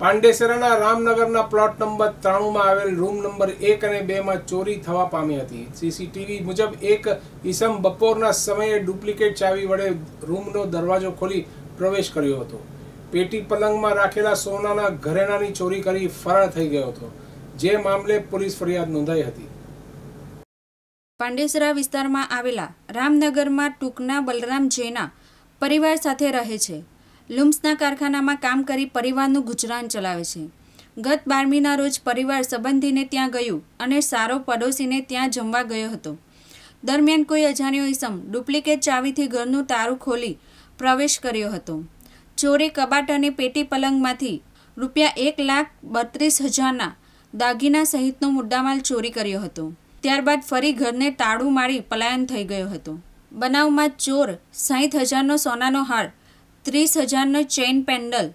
પાંડેસરાના રામનગરના plot number ત્રાણુંમાં આવેલ room number એક અને બેમાં ચોરી થવા પામી હતી સીસીટીવી મુજબ એક ઈસમ બપોરના સમયે ડુપ્લિકેટ ચાવી વડે રૂમનો દરવાજો ખોલી પ્રવેશ કર્યો હતો પેટી પલંગમાં રાખેલા સોનાના ઘરેણાની ચોરી કરી ફરાર થઈ ગયો હતો જે મામલે પોલીસ ફરિયાદ નોંધાઈ હતી પાંડેસરા વિસ્તારમાં આવેલા રામનગરમાં ટૂંકના બલરામ જેના પરિવાર સાથે રહે છે લુમ્સના કારખાનામાં કામ કરી પરિવારનું ગુજરાન ચલાવે છે ગત બારમીના રોજ પરિવાર સંબંધીને ત્યાં ગયું અને સારો પડોશીને ત્યાં જમવા ગયો હતો દરમિયાન કોઈ અજાણ્યો ઈસમ ડુપ્લિકેટ ચાવીથી ઘરનું તારું ખોલી પ્રવેશ કર્યો હતો ચોરે કબાટ અને પેટી પલંગમાંથી રૂપિયા એક લાખ બત્રીસ હજારના દાગીના સહિતનો મુદ્દામાલ ચોરી કર્યો હતો ત્યારબાદ ફરી ઘરને તાળું મારી પલાયન થઈ ગયો હતો બનાવમાં ચોર સાહીઠ હજારનો સોનાનો હાર ત્રીસ હજારનો ચેઇન પેન્ડલ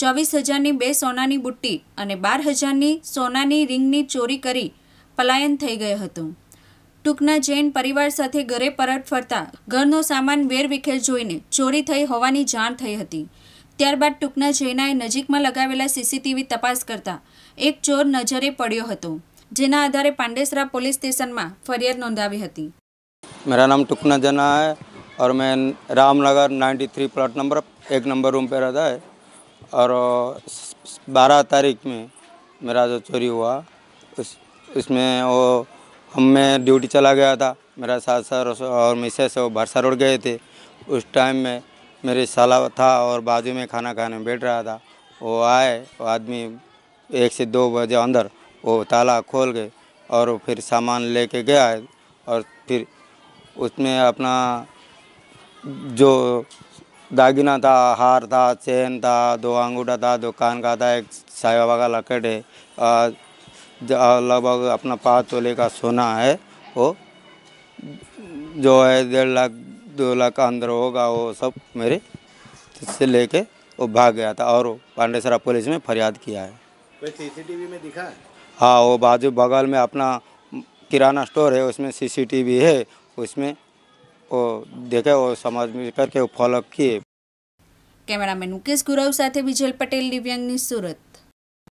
ચોવીસ હજારની બે સોનાની બુટ્ટી અને બાર હજારની સોનાની રિંગની ચોરી કરી પલાયન થઈ ગયો હતો ટૂંકના જૈન પરિવાર સાથે ઘરે પરત ફરતા ઘરનો સામાન વેરવિખેર જોઈને ચોરી થઈ હોવાની જાણ થઈ હતી ત્યારબાદ ટૂંકના જૈનાએ નજીકમાં લગાવેલા સીસીટીવી તપાસ કરતા એક ચોર નજરે પડ્યો હતો જેના આધારે પાંડેસરા પોલીસ સ્ટેશનમાં ફરિયાદ નોંધાવી હતી મારા નામ ટૂંકના જના और मैं रामनगर 93 प्लॉट नंबर एक नंबर रूम पे रहता है और 12 तारीख में मेरा जो चोरी हुआ उस उसमें वो हम मैं ड्यूटी चला गया था मेरा सास सर और मिसेस वो भरसा रोड गए थे उस टाइम में मेरे साला था और बाजू में खाना खाने बैठ रहा था वो आए वो आदमी एक से दो बजे अंदर वो ताला खोल गए और फिर सामान लेके गया और फिर उसमें अपना जो दागिना था हार था चैन था दो अंगूठा था दो कान का था एक साई बाबा का लकड़ है लगभग अपना पाँच तोले का सोना है वो जो है डेढ़ लाख दो लाख का अंदर होगा वो सब मेरे से लेके वो भाग गया था और पांडेसरा पुलिस में फरियाद किया है सीसीटीवी में दिखा है हाँ वो बाजू बगल में अपना किराना स्टोर है उसमें सीसीटीवी है उसमें देखे और समाज में करके फॉलो किए कैमरामैन मुकेश गुरव સાથે વિજલ પટેલ દિવ્યાંગની સુરત